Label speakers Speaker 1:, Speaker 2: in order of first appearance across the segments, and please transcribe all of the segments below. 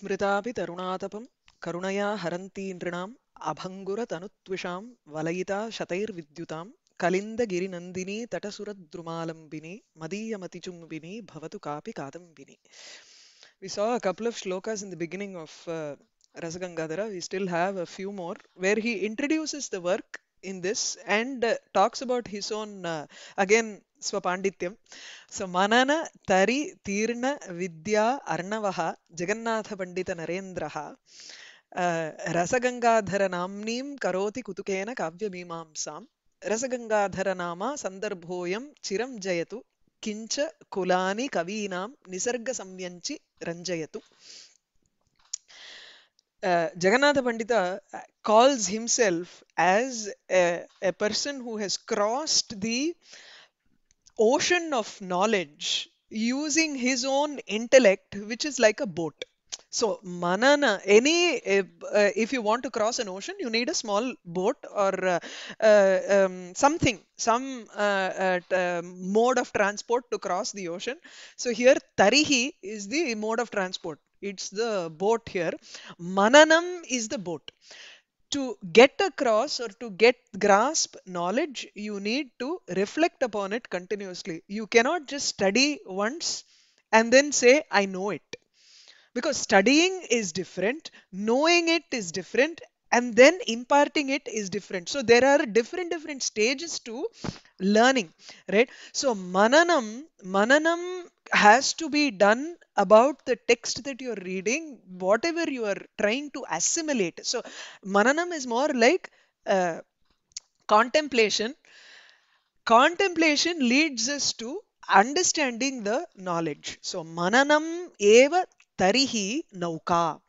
Speaker 1: We saw a couple of shlokas in the beginning of uh, Rasagangadhara. We still have a few more where he introduces the work in this and uh, talks about his own, uh, again, స్వపాండిత్యం సో మనన తరి తీర్ణ విద్యా అర్ణవ జగన్నాథ పండిత నరేంద్ర రసగంగాధర నామ్నీం కరోతి కుతుకేన కావ్యమీమాంసాం రసగంగాధర నామ సందర్భోయం చిరం జయతు కించ కులాని కవీనాం నిసర్గ సంయంచి రంజయతు Jagannatha Pandita calls himself as a person who has crossed the ocean of knowledge using his own intellect, which is like a boat. So, manana, any, uh, if you want to cross an ocean, you need a small boat or uh, uh, um, something, some uh, uh, mode of transport to cross the ocean. So, here tarihi is the mode of transport. It's the boat here. Mananam is the boat to get across or to get grasp knowledge, you need to reflect upon it continuously. You cannot just study once and then say, I know it. Because studying is different, knowing it is different, and then imparting it is different. So there are different different stages to learning, right? So mananam, mananam has to be done about the text that you're reading, whatever you are trying to assimilate. So, mananam is more like uh, contemplation. Contemplation leads us to understanding the knowledge. So, mananam eva tarihi nauka.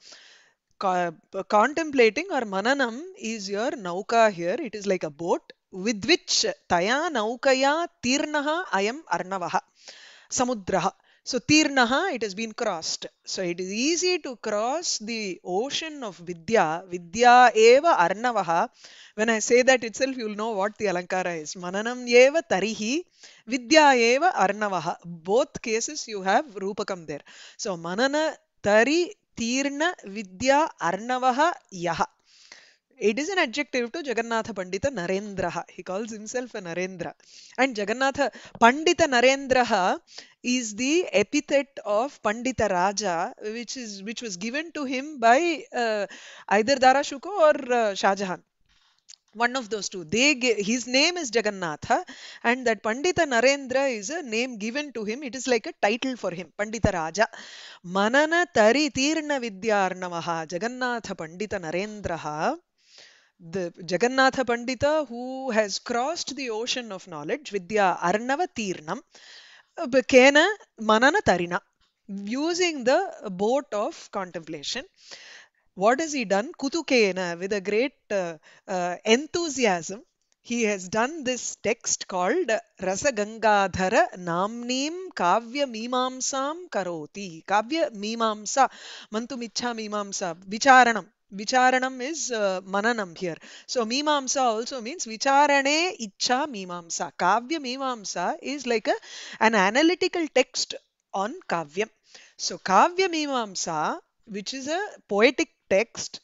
Speaker 1: Uh, contemplating or mananam is your nauka here. It is like a boat with which taya naukaya tirnaha ayam arnavaha samudraha. So tirnaha, it has been crossed. So it is easy to cross the ocean of Vidya. Vidya eva arnavaha. When I say that itself, you will know what the alankara is. Mananam eva tarihi, Vidya eva arnavaha. Both cases you have rupakam there. So manana tari tirna vidya arnavaha yaha. It is an adjective to Jagannatha Pandita Narendra. He calls himself a Narendra. And Jagannatha Pandita Narendra is the epithet of Pandita Raja, which is which was given to him by uh, either Darashuko or uh, Shah Jahan one of those two his name is jagannatha and that pandita narendra is a name given to him it is like a title for him pandita raja manana tari tirna vidyarnamaha jagannatha pandita Narendra the Jagannatha Pandita who has crossed the ocean of knowledge, Vidya Arnava Tirnam, uh, Kena Manana Tarina, using the boat of contemplation. What has he done? Kutukena, with a great uh, uh, enthusiasm, he has done this text called Rasagangadhara Namnim Kavya Mimamsam Karoti. Kavya Mimamsa, Mantum Mimamsa, Vicharanam. Vicharanam is uh, mananam here. So mimamsa also means vicharane icha mimamsa. Kavya mimamsa is like a, an analytical text on kavyam. So kavya mimamsa, which is a poetic text,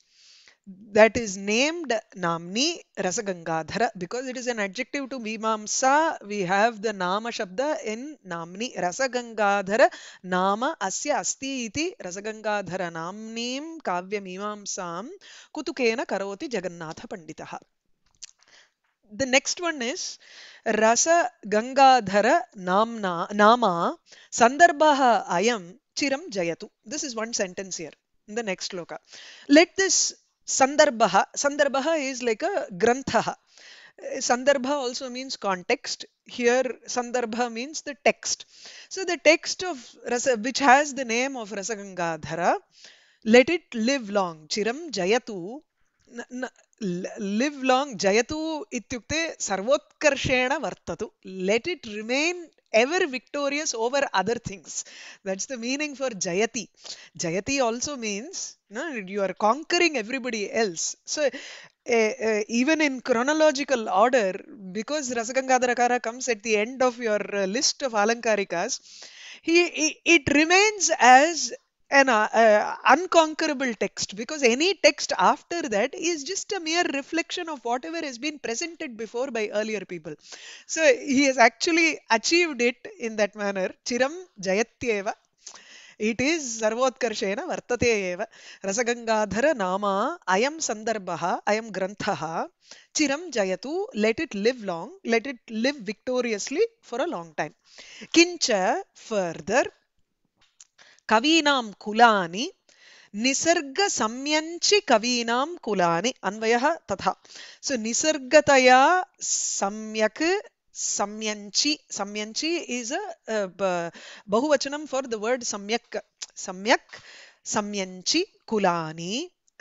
Speaker 1: that is named Namni Rasagangadhara because it is an adjective to Mimamsa. We have the Nama Shabda in Namni Rasagangadhara. Nama Asya Asti iti Rasagangadhara Namnim Kavya Mimamsam Kutukena Karoti Jagannatha Panditaha. The next one is Rasa Gangadhara Namna, Nama Sandarbha Ayam Chiram Jayatu. This is one sentence here in the next loka. Let this Sandarbha. Sandarbha is like a grantha. Sandarbha also means context. Here, Sandarbha means the text. So, the text of Rasa, which has the name of Rasagangadhara, let it live long. Chiram Jayatu. live long. Jayatu ityukte sarvotkarshena vartatu. Let it remain ever victorious over other things. That's the meaning for Jayati. Jayati also means you are conquering everybody else. So uh, uh, even in chronological order, because Rasagangadharakara comes at the end of your uh, list of Alankarikas, he, he, it remains as an uh, uh, unconquerable text because any text after that is just a mere reflection of whatever has been presented before by earlier people. So he has actually achieved it in that manner. Chiram Jayatyeva. It is Sarvotkarshena Vartate Eva Rasagangadhara Nama Ayam Sandarbaha Ayam Granthaha Chiram Jayatu Let it live long, let it live victoriously for a long time. Kincha further కవీనాం కులాని నిసర్గసమ్యంచి కవీనాం కులాని అన్వయ తథా so నిసర్గతయా సమ్యక్ samyanchi samyanchi is a uh, bahuvachanam for the word samyak samyak samyanchi kulani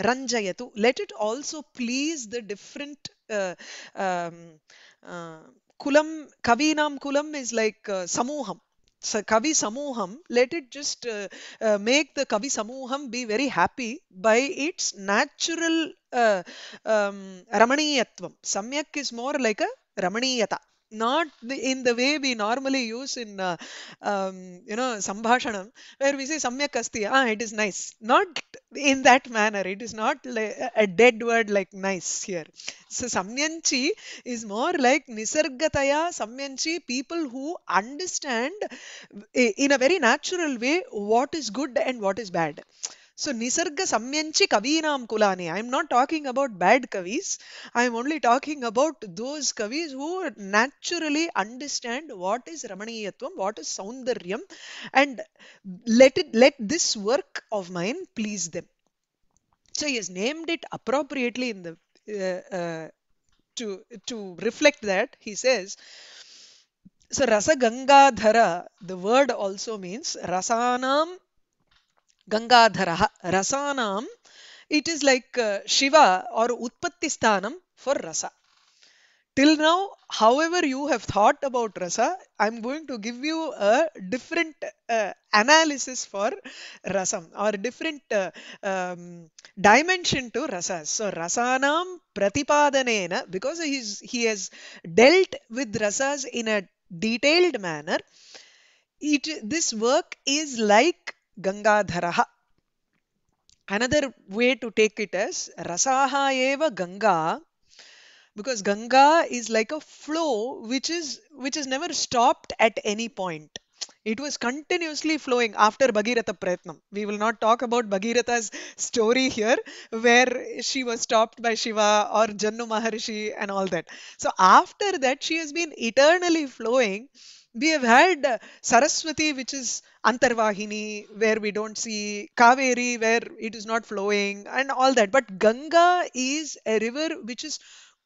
Speaker 1: ranjayatu let it also please the different uh, um, uh, kulam kavinam kulam is like samuham so, Kavi Samuham, let it just uh, uh, make the Kavi Samuham be very happy by its natural uh, um, Samyak is more like a Ramaniyata not in the way we normally use in uh, um, you know sambhashanam where we say samyak ah it is nice not in that manner it is not like a dead word like nice here so samyanchi is more like nisargataya samyanchi people who understand eh, in a very natural way what is good and what is bad so Nisarga Samyanchi Kavinam Kulani. I'm not talking about bad kavis. I'm only talking about those kavis who naturally understand what is Ramaniyatvam, what is Saundaryam and let it let this work of mine please them. So he has named it appropriately in the uh, uh, to to reflect that he says so rasa gangadhara the word also means rasa rasanam Dharaha Rasanam, it is like uh, Shiva or Utpatti Sthanam for Rasa. Till now, however you have thought about Rasa, I'm going to give you a different uh, analysis for Rasam or different uh, um, dimension to Rasa. So, Rasanam Pratipadanena, because he's, he has dealt with Rasas in a detailed manner, it, this work is like Gangadharaha. Another way to take it as Rasaha eva Ganga because Ganga is like a flow which is which is never stopped at any point. It was continuously flowing after Bhagiratha Pratnam. We will not talk about Bhagiratha's story here, where she was stopped by Shiva or Jannu Maharishi and all that. So, after that, she has been eternally flowing we have had Saraswati, which is Antarvahini, where we don't see Kaveri, where it is not flowing, and all that. But Ganga is a river which is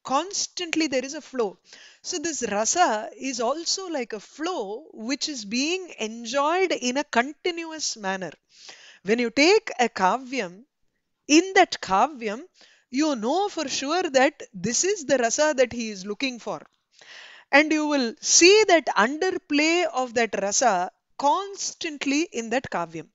Speaker 1: constantly there is a flow. So, this rasa is also like a flow which is being enjoyed in a continuous manner. When you take a kavyam, in that kavyam, you know for sure that this is the rasa that he is looking for and you will see that underplay of that rasa constantly in that kavyam.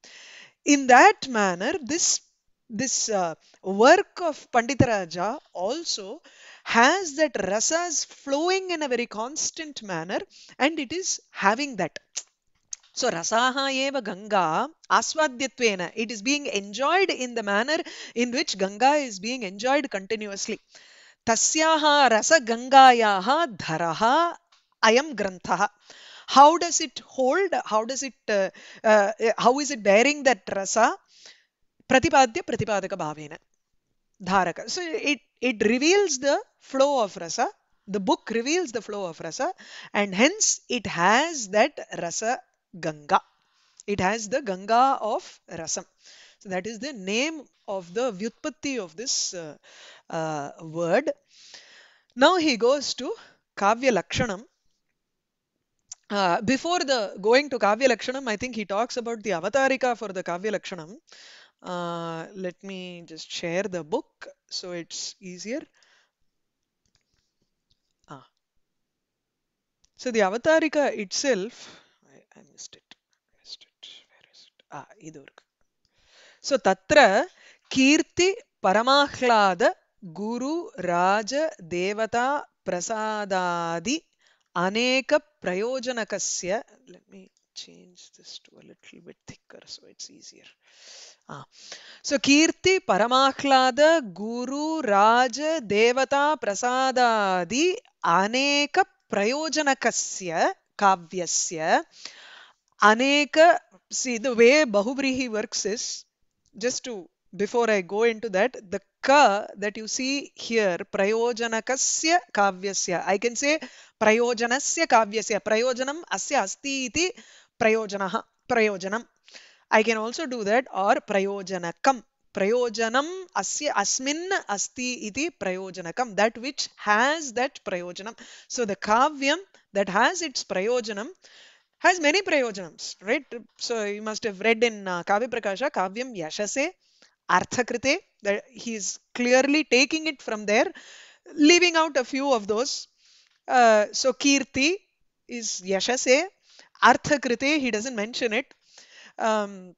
Speaker 1: In that manner, this this uh, work of Panditaraja also has that rasas flowing in a very constant manner and it is having that. So rasaha eva Ganga aswadyatvena. It is being enjoyed in the manner in which Ganga is being enjoyed continuously. तस्याः रसगङ्गायाः धरः अयं ग्रन्थः how it it hold how does it how is it bearing that रस प्रतिपाद्य प्रतिपादकभावेन धारक so it it reveal the flow of rasa the book reveal the flow of rasa and hence it has that rasa Ganga it has the Ganga of रसम् that is the name of the vyutpatti of this uh, word. Now he goes to Kavya Lakshanam. Uh, before the going to Kavya Lakshanam, I think he talks about the Avatarika for the Kavya Lakshanam. Uh, let me just share the book so it's easier. Ah. So the Avatarika itself, I, I missed it. missed it. Ah, idu. So Tattra kirti paramahlada गुरुराजदेवताप्रसादादि अनेकप्रयोजनकस्य let me change this to a little bit thicker so it's easier. Ah. So Kirti Paramaklada Guru Raja Devata Prasadadi Aneka Prayojanakasya Kavyasya Aneka see the way Bahubri works is just to before I go into that, the ka that you see here, prayojanakasya kavyasya. I can say prayojanasya kavyasya. Prayojanam asya asti iti prayojanaha. Prayojanam. I can also do that or prayojanakam. Prayojanam asya asmin asti iti prayojanakam. That which has that prayojanam. So the kavyam that has its prayojanam has many prayojanams, right? So you must have read in uh, Kavya Prakasha, Kavyam Yashase. Arthakrite, he he's clearly taking it from there, leaving out a few of those. Uh, so Kirti is Yashase. Arthakrite, he doesn't mention it. Um,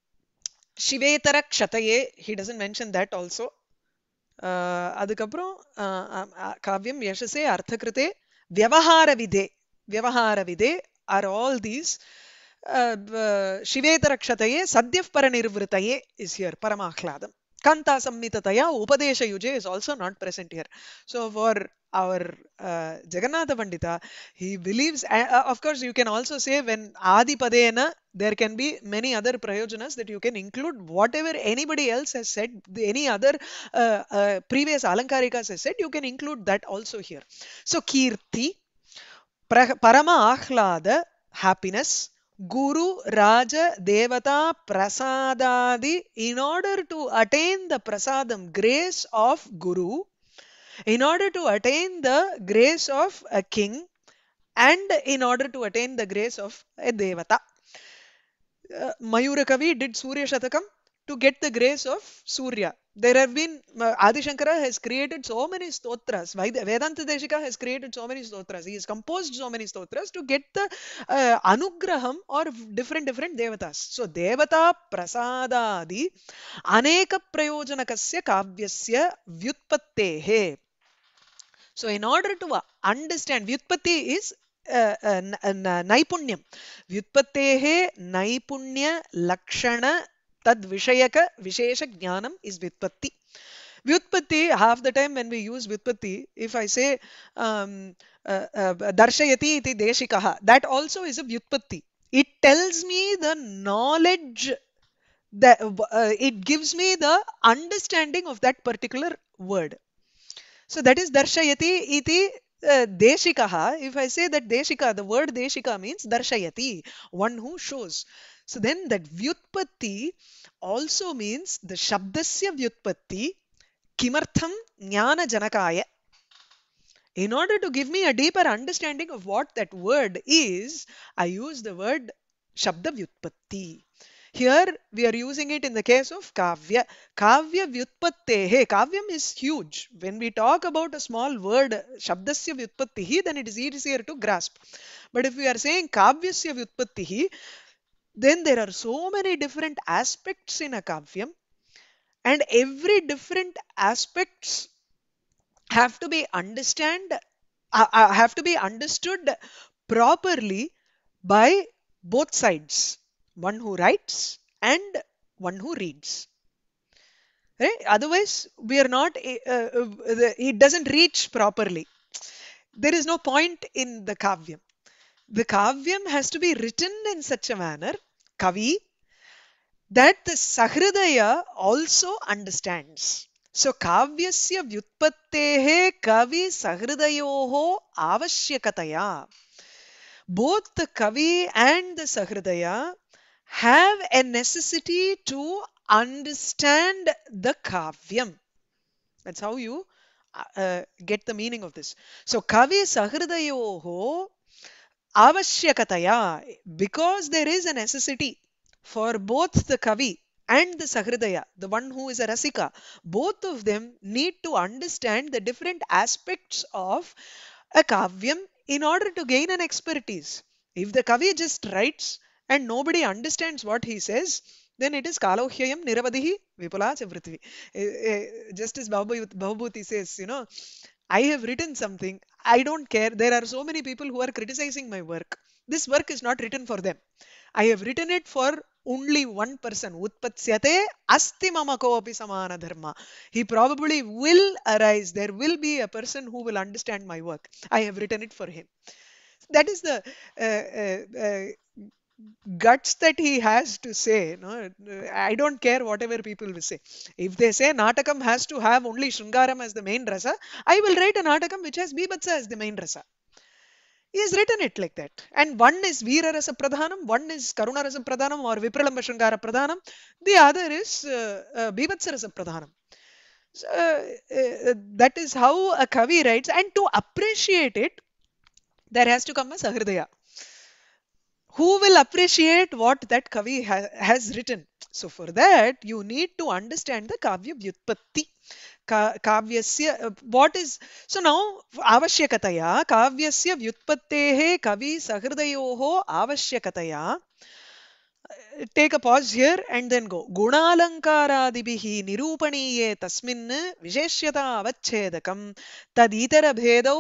Speaker 1: Shivetara Kshataye, he doesn't mention that also. அதுக்கப்புறம் காவியம் யசசே அர்த்தகிருத்தே வியவஹார விதே வியவஹார விதே are all these சிவேதரக்ஷதையே சத்யப் பரநிர்வத்தையே இஸ் ஹியர் பரமாஹ்லாதம் Kanta Sammitataya Upadesha Yuje is also not present here. So for our uh, Jagannatha Pandita, he believes, uh, of course, you can also say when Adi Padena, there can be many other prayojanas that you can include whatever anybody else has said, any other uh, uh, previous Alankarikas has said, you can include that also here. So Kirti, Parama Ahlada, happiness, Guru, Raja, Devata, Prasadadi, in order to attain the Prasadam, grace of Guru, in order to attain the grace of a king, and in order to attain the grace of a Devata. Uh, Mayurakavi did Surya Shatakam to get the grace of Surya. There have been, uh, Adi Shankara has created so many stotras. Vedanta Deshika has created so many stotras. He has composed so many stotras to get the uh, anugraham or different, different devatas. So, devata prasadadi aneka prayojanakasya kavyasya vyutpattehe. So, in order to uh, understand, vyutpatti is नैपुण्यं uh, uh, naipunya lakshana. Tad visheshak jnanam is Vitpatti. Vyutpatti, half the time when we use Vyutpatti, if I say um, uh, uh, Darshayati iti deshikaha, that also is a Vyutpatti. It tells me the knowledge, that, uh, it gives me the understanding of that particular word. So that is Darshayati iti uh, deshikaha. If I say that deshika, the word deshika means Darshayati, one who shows. So then that Vyutpatti also means the Shabdasya Vyutpatti Kimartham Jnana Janakaya. In order to give me a deeper understanding of what that word is, I use the word Shabda Vyutpatti. Here we are using it in the case of Kavya. Kavya Hey, Kavyam is huge. When we talk about a small word, Shabdasya Vyutpattihi, then it is easier to grasp. But if we are saying Kavyasya Vyutpattihi, then there are so many different aspects in a kavyam and every different aspects have to be understand uh, uh, have to be understood properly by both sides one who writes and one who reads right eh, otherwise we are not eh, uh, uh it doesn't reach properly there is no point in the kavyam the kavyam has to be written in such a manner Kavi that the Sahridaya also understands. So Kavyasya Vyutpattehe Kavi Sahridayoho Avashyakataya. Both the Kavi and the Sahridaya have a necessity to understand the Kavyam. That's how you uh, uh get the meaning of this. So Kavi Sahridayoho avashyakataya because there is a necessity for both the kavi and the sahridaya the one who is a rasika both of them need to understand the different aspects of a kavyam in order to gain an expertise if the kavi just writes and nobody understands what he says then it is kalohayam niravadihi vipula chavritvi eh, eh, just as Bhavabhuti says you know I have written something. I don't care. There are so many people who are criticizing my work. This work is not written for them. I have written it for only one person. Utpatsyate asti mama koapi samana dharma. He probably will arise. There will be a person who will understand my work. I have written it for him. That is the uh, uh, uh, guts that he has to say no i don't care whatever people will say if they say natakam has to have only shringaram as the main rasa i will write a natakam which has bibatsa as the main rasa he has written it like that and one is veera rasa pradhanam one is karuna rasa pradhanam or vipralamba shringara pradhanam the other is uh, uh, bibatsa rasa pradhanam so, uh, uh, that is how a kavi writes and to appreciate it there has to come a sahridaya who will appreciate what that kavi has written so for that you need to understand the kavya vyutpatti kavyasya uh, what is so now avashyakataya kavyasya vyutpattehe kavi sahrdayoho avashyakataya uh, take a pause here and then go gunalankaraadibhi nirupaniye tasmin visheshyata avachhedakam tad itara bhedau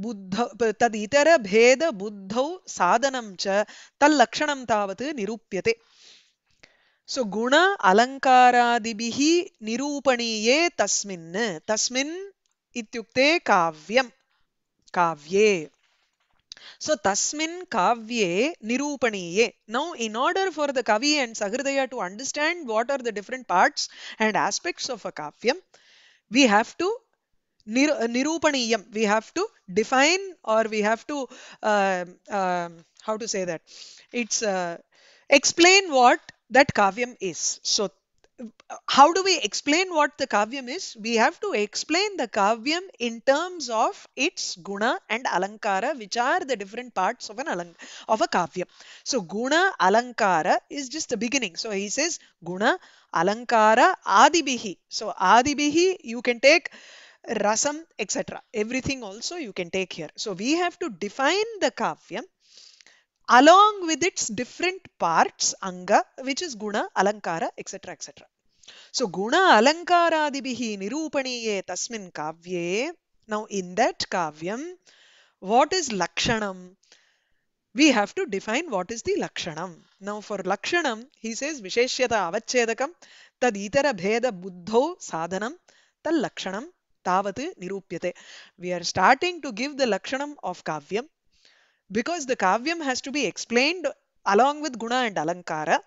Speaker 1: बुद्ध तद् इतरभेदबुद्धौ साधनं च तल्लक्षणं तावत् निरूप्यते सो गुण अलङ्कारादिभिः निरूपणीये तस्मिन् तस्मिन् इत्युक्ते काव्यं काव्ये So tasmin kavye nirupaniye. Now in order for the kavi and sahridaya to understand what are the different parts and aspects of a kavyam, we have to uh, nirupaniyam we have to define or we have to uh, uh, how to say that it's uh, explain what that kavyam is so how do we explain what the kavyam is we have to explain the kavyam in terms of its guna and alankara which are the different parts of an alang of a kavyam so guna alankara is just the beginning so he says guna alankara adibihi so adibihi you can take rasam, etc. Everything also you can take here. So we have to define the kavya along with its different parts, anga, which is guna, alankara, etc. etc. So guna alankaraadibihi nirupaniye tasmin kavye. Now in that kavyam, what is lakshanam? we have to define what is the lakshanam. Now for lakshanam, he says visheshyata avachedakam tad itara bheda buddho sadhanam tal lakshanam tavat We are starting to give the lakshanam of kavyam because the kavyam has to be explained along with guna and dalankara,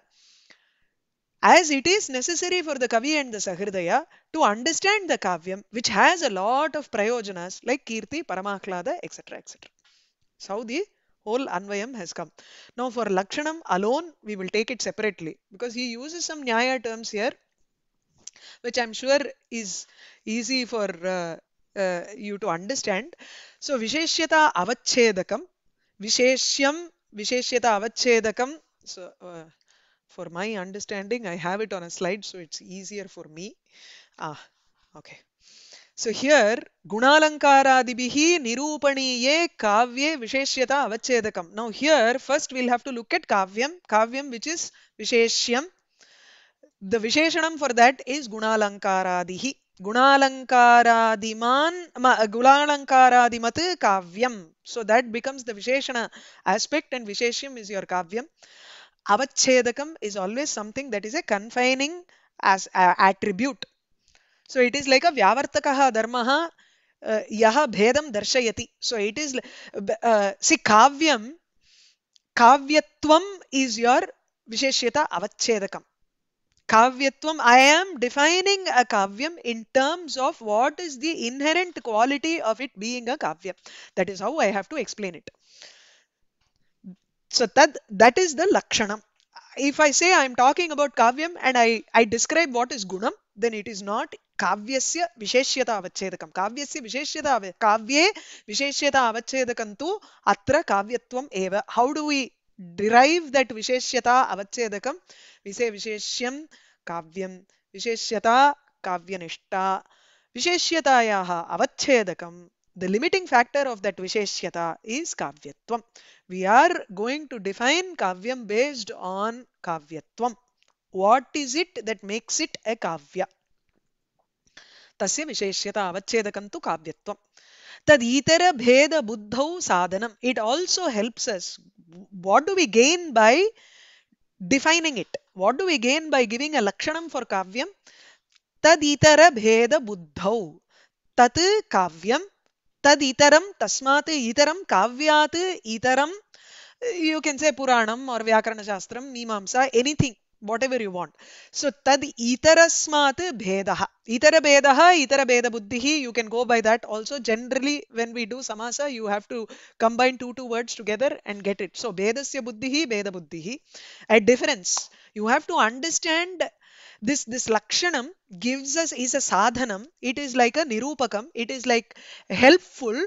Speaker 1: As it is necessary for the kavi and the sahridaya to understand the kavyam, which has a lot of prayojanas like kirti, paramaklada, etc., etc. So the whole anvayam has come. Now for lakshanam alone, we will take it separately because he uses some nyaya terms here which I'm sure is easy for uh, uh, you to understand. So Visheshyata Avachedakam, Visheshyam, Visheshyata Avachedakam. So uh, for my understanding, I have it on a slide, so it's easier for me. Ah, okay. So here, Gunalankaradibihi Nirupaniye Kavye Visheshyata Avachedakam. Now here, first we'll have to look at Kavyam, Kavyam which is Visheshyam. The Visheshanam for that is Gunalankaradihi. Gunalankaraadiman, Gunalankaradimat Kavyam. So that becomes the Visheshana aspect and Visheshyam is your Kavyam. Avachedakam is always something that is a confining as uh, attribute. So it is like a Vyavartakaha Dharmaha uh, Yaha Bhedam Darshayati. So it is, uh, see Kavyam, Kavyatvam is your Visheshyata Avachedakam. Kavyatvam, I am defining a kavyam in terms of what is the inherent quality of it being a kavya. That is how I have to explain it. So that, that is the lakshanam. If I say I am talking about kavyam and I, I describe what is gunam, then it is not kavyasya काव्यस्य विशेष्यतावच्छेदकं काव्यस्य विशेष्यता काव्ये विशेष्यतावच्छेदकं तु अत्र kavyatvam eva. How do we derive that Visheshyata Avachedakam. vise say Visheshyam Kavyam. Visheshyata Kavyanishta. Visheshyatayaha Avachedakam. The limiting factor of that Visheshyata is Kavyatvam. We are going to define Kavyam based on Kavyatvam. What is it that makes it a Kavya? tasya विशेष्यता अवच्छेदकं तु काव्यत्वम् तदीतर भेद बुद्धौ साधनम it also helps us what do we gain by defining it? What do we gain by giving a lakshanam for kavyam? Taditara bheda buddhau. Tat kavyam. Taditaram tasmat itaram kavyat itaram. You can say Puranam or Vyakarana Shastram, Mimamsa, anything whatever you want. So tad itarasmat bhedaha. Itara bhedaha, itara bheda buddhihi. You can go by that also. Generally, when we do samasa, you have to combine two two words together and get it. So bhedasya buddhihi, bheda buddhihi. A difference. You have to understand this this lakshanam gives us is a sadhanam. It is like a nirupakam. It is like helpful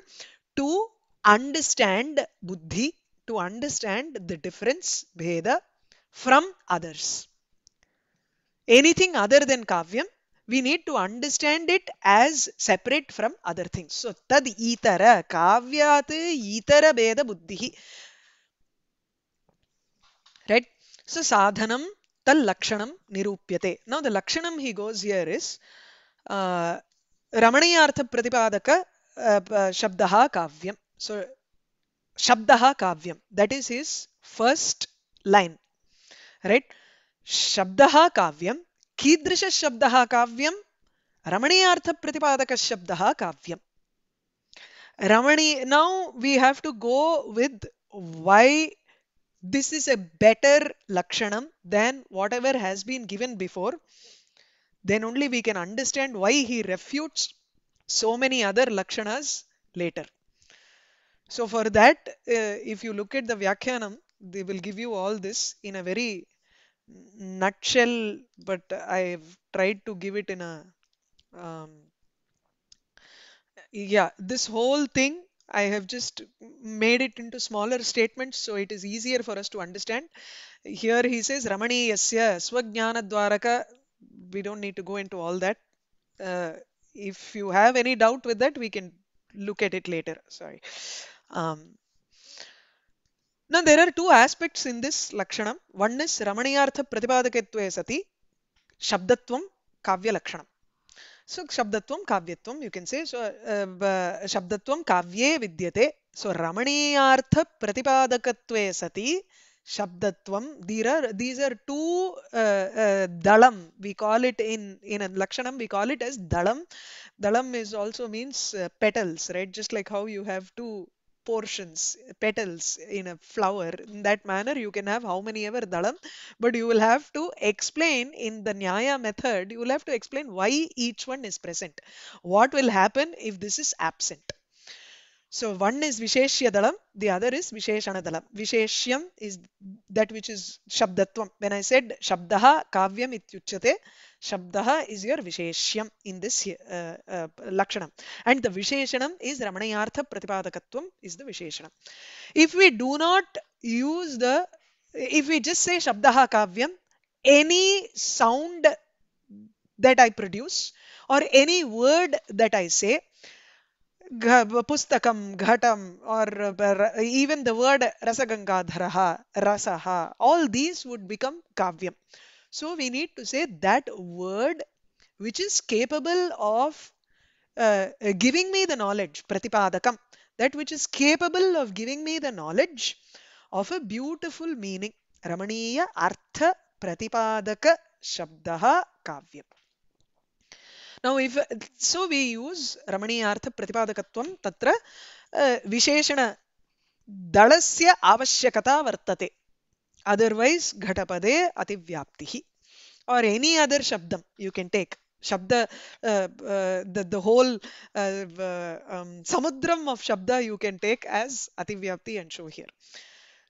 Speaker 1: to understand buddhi, to understand the difference bheda from others anything other than kavyam, we need to understand it as separate from other things. So, tad itara, kavyat itara beda buddhihi. Right? So, sadhanam tal lakshanam nirupyate. Now, the lakshanam he goes here is uh, ramaniyartha pratipadaka uh, uh, shabdaha kavyam. So, shabdaha kavyam. That is his first line. Right? शब्दः काव्यं कीदृशशब्दः काव्यं रमणीयार्थप्रतिपादकशब्दः काव्यं रमणी Now we have to go with why this is a better lakshanam than whatever has been given before then only we can understand why he refutes so many other lakshanas later so for that uh, if you look at the vyakhyanam they will give you all this in a very nutshell but i've tried to give it in a um, yeah this whole thing i have just made it into smaller statements so it is easier for us to understand here he says ramani yasya swajnana dwaraka we don't need to go into all that uh, if you have any doubt with that we can look at it later sorry um, now there are two aspects in this lakshanam. One is ramaniyartha pratipadakatve sati, shabdatvam kavya lakshanam. So shabdatvam kavyatvam you can say so uh, uh, shabdatvam kavye vidyate. So ramaniyartha pratipadakatve sati shabdatvam these are these are two uh, uh, dalam we call it in in a lakshanam we call it as dalam dalam is also means uh, petals right just like how you have two portions, petals in a flower. In that manner, you can have how many ever dalam, but you will have to explain in the Nyaya method, you will have to explain why each one is present. What will happen if this is absent? So one is Visheshya the other is Visheshana Dalam. Visheshyam is that which is Shabdatvam. When I said Shabdaha Kavyam Ityuchate, शब्द is your विशेष्यम in this लक्षण and the विशेषण is रमणयाथ प्रतिपादक is the विशेषण if we do not use the if we just say शब्द काव्यम any sound that I produce or any word that I say पुस्तकम घटम or even the word Rasagangadhara रस ऑल दीज वुड बिकम काव्यम So we need to say that word which is capable of uh, giving me the knowledge, pratipadakam, that which is capable of giving me the knowledge of a beautiful meaning. Ramaniya Artha Pratipadaka Shabdaha Kavyam. Now, if so, we use Ramaniyartha Pratipadakatvam Tatra uh, Visheshana Dalasya Avashyakata Vartate. Otherwise घटपदे अतिव्याप्ति or any other शब्द you can take शब्द the the whole समुद्रम of शब्द you can take as अतिव्याप्ति and show here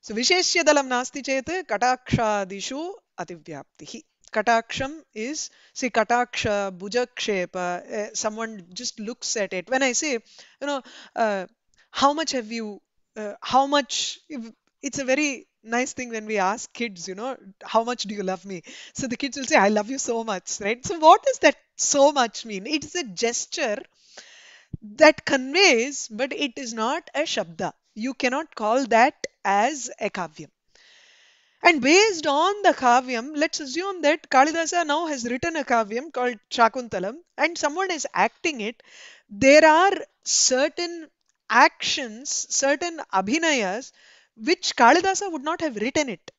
Speaker 1: so विशेष्य दलम नास्ति चेत कटाक्षादिषु अतिव्याप्ति कटाक्षम इज सी कटाक्ष भुजक्षेप someone just looks at it when I say you know how much have you how much it's a very nice thing when we ask kids, you know, how much do you love me? So the kids will say, I love you so much, right? So what does that so much mean? It is a gesture that conveys, but it is not a shabda. You cannot call that as a kavyam. And based on the kavyam, let's assume that Kalidasa now has written a kavyam called Shakuntalam and someone is acting it. There are certain actions, certain abhinayas which Kalidasa would not have written it.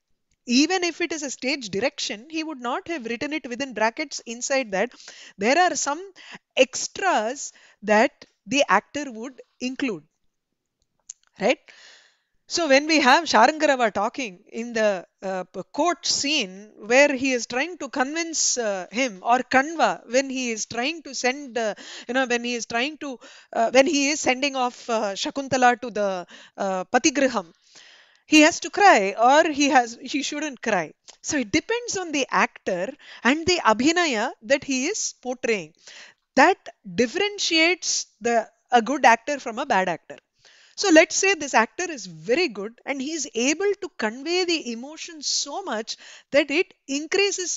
Speaker 1: Even if it is a stage direction, he would not have written it within brackets inside that. There are some extras that the actor would include. Right? So when we have Sharangarava talking in the uh, court scene where he is trying to convince uh, him or Kanva when he is trying to send, uh, you know, when he is trying to, uh, when he is sending off uh, Shakuntala to the uh, Patigriham he has to cry or he has he shouldn't cry so it depends on the actor and the abhinaya that he is portraying that differentiates the a good actor from a bad actor so let's say this actor is very good and he is able to convey the emotion so much that it increases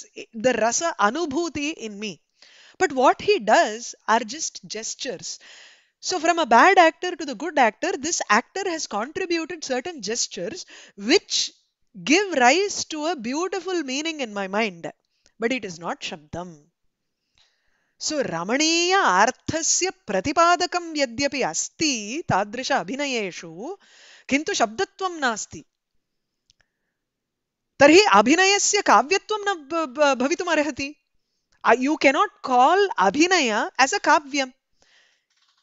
Speaker 1: the rasa anubhuti in me. But what he does are just gestures. So, from a bad actor to the good actor, this actor has contributed certain gestures which give rise to a beautiful meaning in my mind. But it is not Shabdam. So ರಮಣೀಯ ಅರ್ಥಸ್ಯ ಪ್ರತಿಪಾದಕಂ ಯದ್ಯಪಿ ಅಸ್ತಿ ತಾದೃಶ ಅಭಿನಯೇಷು ಕಿಂತು ಶಬ್ದತ್ವಂ ನಾಸ್ತಿ ತರ್ಹಿ ಅಭಿನಯಸ್ಯ ಕಾವ್ಯತ್ವಂ ನ ಭವಿತುಮರ್ಹತಿ You cannot call abhinaya as a kavyam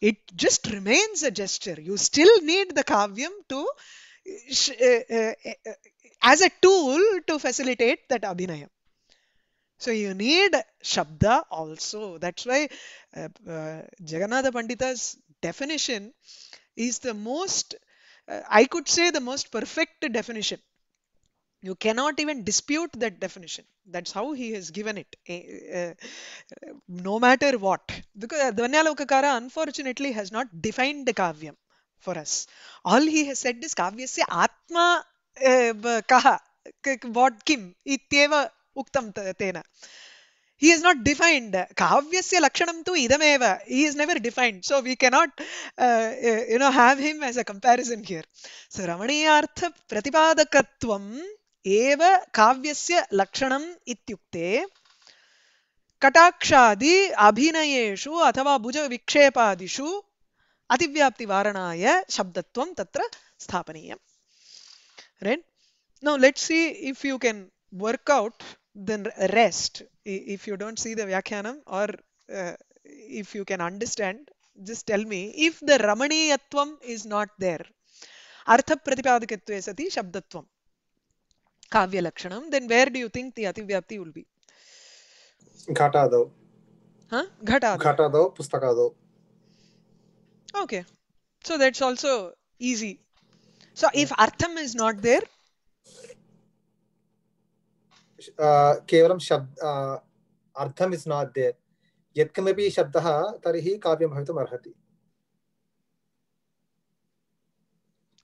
Speaker 1: it just remains a gesture. You still need the kavyam to, uh, uh, uh, as a tool to facilitate that abhinaya. So you need shabda also. That's why uh, uh, Jagannatha Pandita's definition is the most, uh, I could say the most perfect definition you cannot even dispute that definition that's how he has given it uh, uh, no matter what because dvanyalokakara unfortunately has not defined the kavyam for us all he has said is kavyasya atma uh, kaha what kim ityeva uktam tena he has not defined kavyasya lakshanam tu idameva he is never defined so we cannot uh, you know have him as a comparison here so ramaniyartha pratipadakatvam एव काव्यस्य लक्षणम् इत्युक्ते कटाक्षादि अभिनयेषु अथवा भुजविक्षेपादिषु अतिव्याप्तिवारणाय शब्दत्वं तत्र स्थापनीयम् right now let see if you can work out then rest if you don't see the व्याख्यानम् are if you can understand just tell me if the रमणीयत्वम् इस् नाट् देर् अर्थप्रतिपादकत्वे सति शब्दत्वम् Kavya Lakshanam, then where do you think the Ativyapti will be? Ghatadav. Huh? Ghatadav. Ghatadav, Pustakadav. Okay. So that's also easy. So if Artham is not there, केवलं शब्द अर्थम् is not there यत्किमपि शब्दः तर्हि काव्यं भवितुम् अर्हति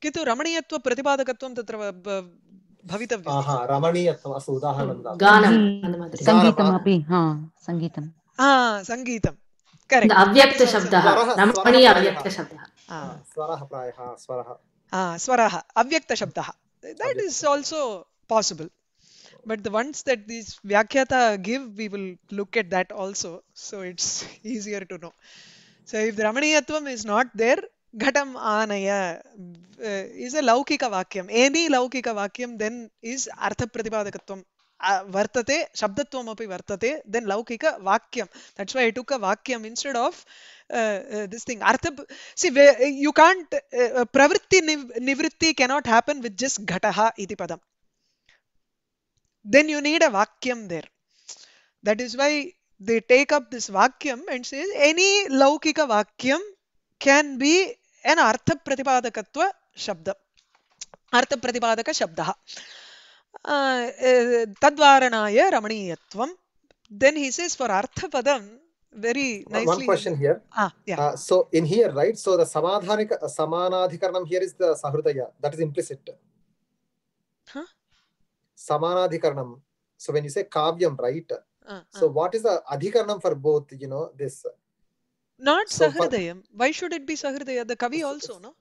Speaker 1: किन्तु रमणीयत्वप्रतिपादकत्वं तत्र भवितव्यं रमणीयत्वम् अस्तु उदाहरणं गानं सङ्गीतमपि हा सङ्गीतं हा सङ्गीतं करेक्ट् अव्यक्तशब्दः रमणीय अव्यक्तशब्दः स्वरः प्रायः स्वरः स्वरः अव्यक्तशब्दः that is also possible but the ones that these vyakyata give we will look at that also so it's easier to know so if the ramaniyatvam is not there ghatam anaya uh, is a laukika vakyam. Any laukika vakyam then is artha pratipadakatvam. वर्तते शब्दत्वम् अपि वर्तते then लौकिक वाक्यं that's why I took a वाक्यम instead of this thing अर्थ see you can't प्रवृत्ति निवृत्ति cannot happen with just घटः इति पदम् देन् यु नीड् अ वाक्यं there that is why they take up this वाक्यम् एण्ड् से एनी लौकिक वाक्यं can be an arthapratipadakatva shabda arthapratipadaka shabdah tadvaranaya ramaniyatvam then he says for arthapadam very nicely one question here ah, yeah. Uh, so in here right so the samadhanika samanadhikaranam here is the sahrutaya that is implicit huh samanadhikaranam so when you say kavyam right uh, uh. so what is the adhikaranam for both you know this Not so, Sahridayam. Why should it be Sahridaya? The Kavi also, no?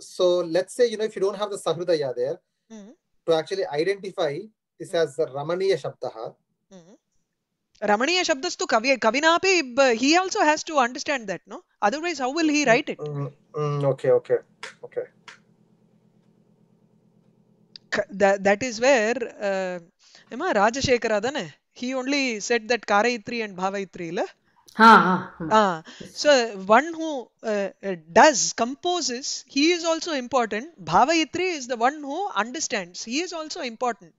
Speaker 1: So let's say, you know, if you don't have the Sahridaya there, mm-hmm. to actually identify this mm-hmm. as Ramaniya Shabdaha. Mm-hmm. Ramaniya Shabdas to Kavi. Kavinapi, he also has to understand that, no? Otherwise, how will he write it? Mm-hmm. Mm-hmm. Okay, okay, okay. That, that is where, uh, Rajashekara, Rajasekhara, he only said that Karaitri and Bhavaitri, la? Ah, ah, ah. so one who uh, does composes he is also important bhavayatri is the one who understands he is also important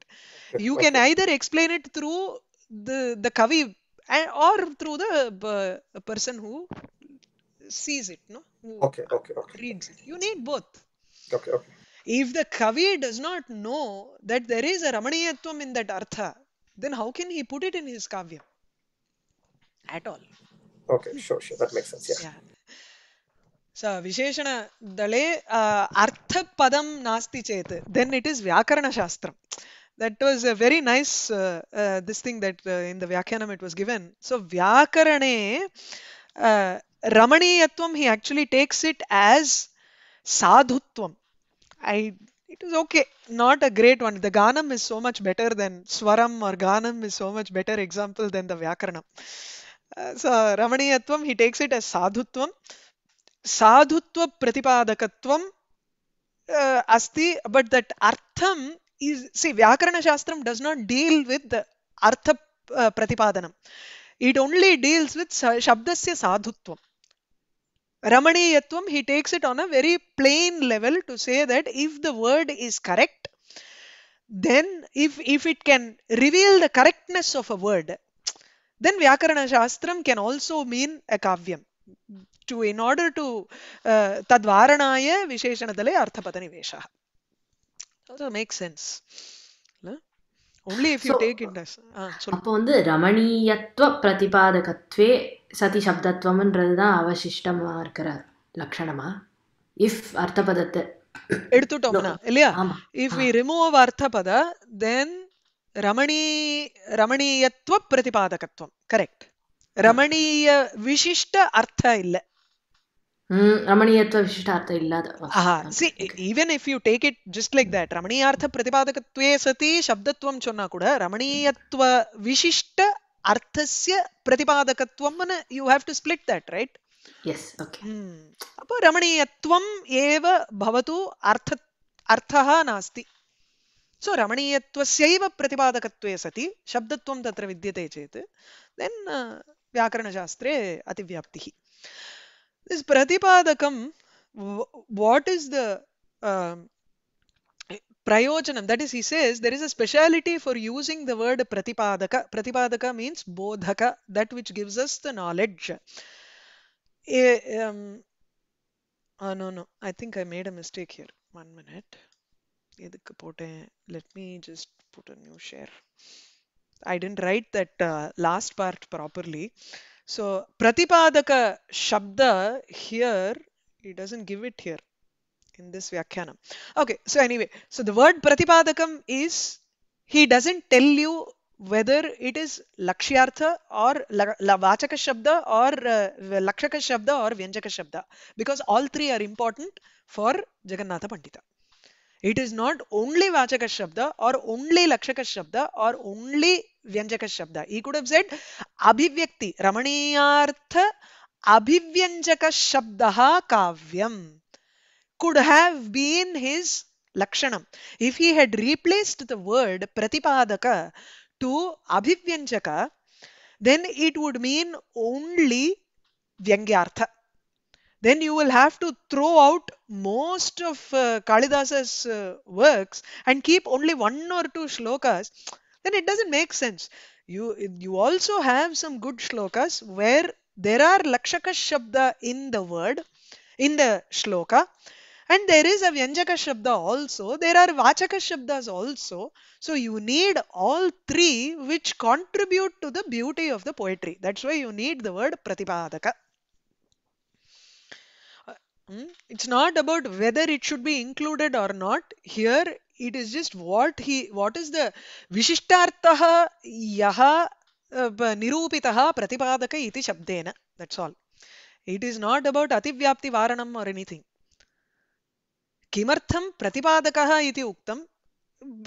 Speaker 1: you can either explain it through the the kavi or through the person who sees it no okay okay reads you need both okay if the kavi does not know that there is a ramaniyatvam in that artha then how can he put it in his kavya at all. Okay, sure, sure. That makes sense. Yeah. yeah. स विशेषणदले अर्थपदं nasti चेत् Then it is is व्याकरणशास्त्रं that was a very nice uh, uh, this thing that uh, in the Vyakyanam it was given. So Vyakarane uh, Ramaniyatvam he actually takes it as Sadhutvam. I it is okay, not a great one. The Ganam is so much better than Swaram or Ganam is so much better example than the Vyakaranam so Ramaniyatvam, he takes it as sadhutvam. Sadhutva pratipādakatvam uh, asti, but that artham is, see, Vyakarana does not deal with the artha uh, pratipadanam. It only deals with shabdasya sadhutvam. Ramaniyatvam, he takes it on a very plain level to say that if the word is correct, then if, if it can reveal the correctness of a word, then Vyakarana Shastram can also mean a Kavyam. To, in order to uh, Tadvaranaya Visheshanadale Arthapatanivesha. So it makes sense. Only if you take in அப்போ வந்து ரமணீயத்துவ பிரதிபாதகத்துவே சதி சப்தத்துவம்ன்றது தான் அவசிஷ்டமா இருக்கிற லட்சணமா if அர்த்தபதத்தை எடுத்துட்டோம்னா இல்லையா if we remove அர்த்தபத தென் ரமணீ ரமணீயத்துவ பிரதிபாதகத்துவம் கரெக்ட் ரமணீய விசிஷ்ட அர்த்த இல்ல ரமணீயத்துவ விசிஷ்ட அர்த்த இல்லாத see even if you take it just like that ரமணீயார்த்த பிரதிபாதகத்துவே சதி சப்தத்துவம் சொன்னா கூட ரமணீயத்துவ விசிஷ்ட அர்த்தஸ்ய பிரதிபாதகத்துவம்னு you have to split that right yes okay அப்போ ரமணீயத்துவம் ஏவ பவது அர்த்த அர்த்தः நாஸ்தி सो रमणीय प्रतिपादक सती शब्द तत्र विद्यते चेत् देन् uh, व्याकरणशास्त्रे अतिव्याप्तिः दिस् प्रतिपादकं वाट् द प्रयोजन that is he says there is a speciality for using the word प्रतिपादक प्रतिपादक मीन बोधक that which gives us the knowledge no no I think I made a mistake here one minute Let me just put a new share. I didn't write that uh, last part properly. So pratipada so பிரதிபாதக here he doesn't give it here in this Vyakyanam. Okay, so anyway, so the word pratipada Pratipadakam is, he doesn't tell you whether it is Lakshyartha or Vachaka Shabda or uh, Lakshaka Shabda or Vyanjaka Shabda because all three are important for Jagannatha Pandita. It is not only वाचक शब्द और only लक्षक शब्द और only व्यंजक शब्द ई could have said अभिव्यक्ति रमणीयार्थ अभिव्यंजक शब्द काव्यम कुड हैव बीन हिज लक्षण if he had replaced the word प्रतिपादक टू अभिव्यंजक then it would mean only व्यंग्यार्थ then you will have to throw out most of uh, Kalidasa's uh, works and keep only one or two shlokas, then it doesn't make sense. You, you also have some good shlokas where there are lakshaka shabda in the word, in the shloka, and there is a vyanjaka shabda also, there are vachaka shabdas also. So you need all three which contribute to the beauty of the poetry. That's why you need the word pratipadaka. Hmm? It's not about whether it should be included or not. Here it is just what he what is the Vishishtartha Yaha uh, Nirupitaha Pratipadaka iti Shabdena. That's all. It is not about Ativyapti Varanam or anything. Kimartham Pratipadakaha iti Uktam.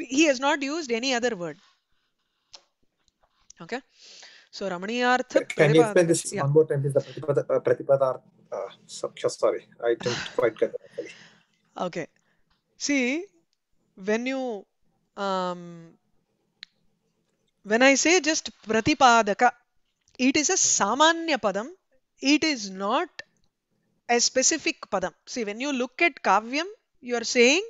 Speaker 1: He has not used any other word. Okay. So Ramaniartha. Can you explain this yeah. one more time? This is the pratipada, uh, pratipada uh, so, sorry, I didn't quite get that. Okay. See, when you um, when I say just pratipadaka, it is a samanya padam. It is not a specific padam. See, when you look at kavyam, you are saying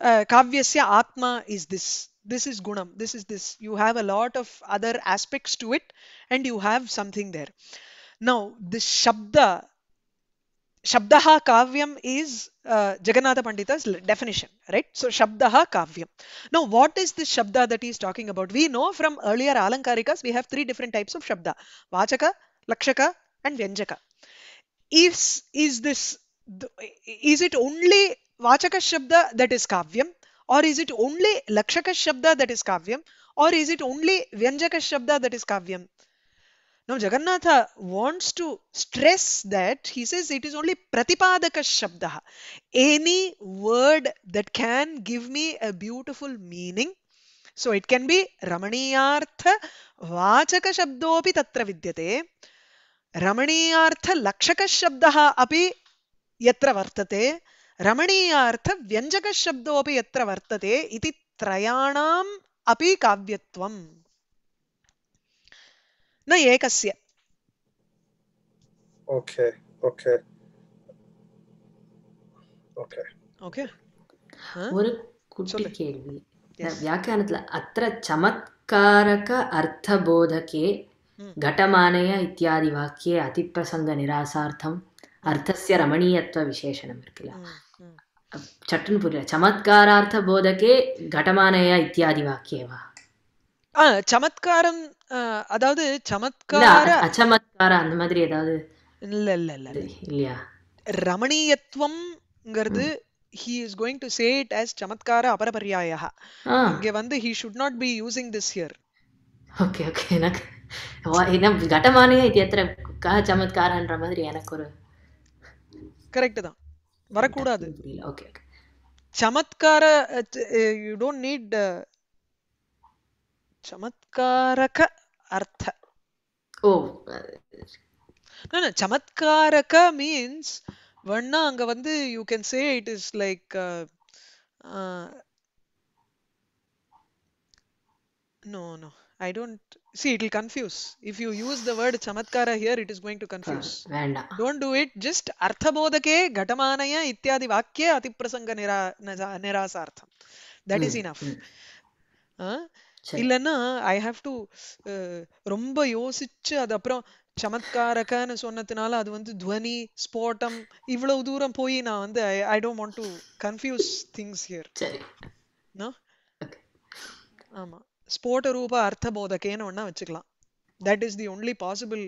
Speaker 1: uh, kavyasya atma is this. This is gunam. This is this. You have a lot of other aspects to it, and you have something there. Now, this shabda Shabdaha Kavyam is uh, Jagannatha Pandita's definition, right? So Shabdaha Kavyam. Now what is this Shabda that he is talking about? We know from earlier Alankarikas we have three different types of Shabda. Vachaka, Lakshaka and Vyanjaka. Is, is this, is it only Vachaka Shabda that is Kavyam or is it only Lakshaka Shabda that is Kavyam or is it only Vyanjaka Shabda that is Kavyam? Now Jagannatha wants to stress that he says it is only pratipadaka shabda. Any word that can give me a beautiful meaning. So it can be ramaniyartha vachaka shabdopi tatra vidyate. रमणीयार्थ लक्षक शब्द अपि यत्र वर्तते रमणीयार्थ व्यञ्जक शब्दोपि Yatra Vartate. Iti Trayanam Api Kavyatvam. न एकस्य okay okay okay okay ஒரு குட்டி கேள்வி வியாக்கியானத்துல அத்த சமத்காரக அர்த்தபோதகே घटमानय इत्यादि वाक्ये अतिप्रसङ्गनिरासार्थम् अर्थस्य रमणीयत्वविशेषणं किल चट्टन्पुर चमत्कारार्थबोधके घटमानय इत्यादि वाक्ये वा चमत्कारं அதாவது சமத்கார அச்சமத்கார அந்த மாதிரி ஏதாவது இல்ல இல்ல இல்ல இல்லையா ரமணீயத்துவம்ங்கிறது he is going to say it as சமத்கார அபரபர்யாயா இங்க வந்து he should not be using this here okay okay எனக்கு என்ன கட்டமானையா இது எத்தனை சமத்காரன்ற மாதிரி எனக்கு ஒரு கரெக்ட் தான் வரக்கூடாது ஓகே சமத்கார யூ டோன்ட் நீட் சமத்காரக अर्थ ஓ no no சமத்காரக means வண்ணா அங்க வந்து you can say it is like uh, uh, no no I don't see it will confuse if you use the word chamatkara here it is going to confuse don't do it just ಅರ್ಥಬೋಧಕೆ ಘಟಮಾನಯ ಇತ್ಯಾದಿ ವಾಕ್ಯ ಅತಿಪ್ರಸಂಗ ನಿರಾ ನಿರಾಸಾರ್ಥಂ that mm. is enough mm. uh, இல்லைன்னா I have to ரொம்ப யோசிச்சு அது அப்புறம் சமத்காரகன்னு சொன்னதுனால அது வந்து துவனி ஸ்போட்டம் இவ்வளவு தூரம் போய் நான் வந்து I don't to confuse things here ஆமா ஸ்போட ரூப அர்த்த போதகேன்னு ஒன்னா வச்சுக்கலாம் that is the only possible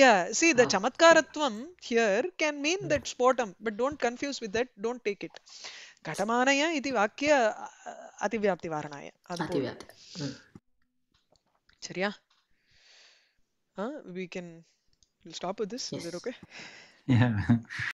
Speaker 1: yeah see the சமத்காரத்துவம் ஹியர் கேன் மீன் தட் ஸ்போட்டம் but don't confuse with that don't take it घटमानय इति वाक्य अतिव्याप्तिवारणाय சரியா we can stop with this is it okay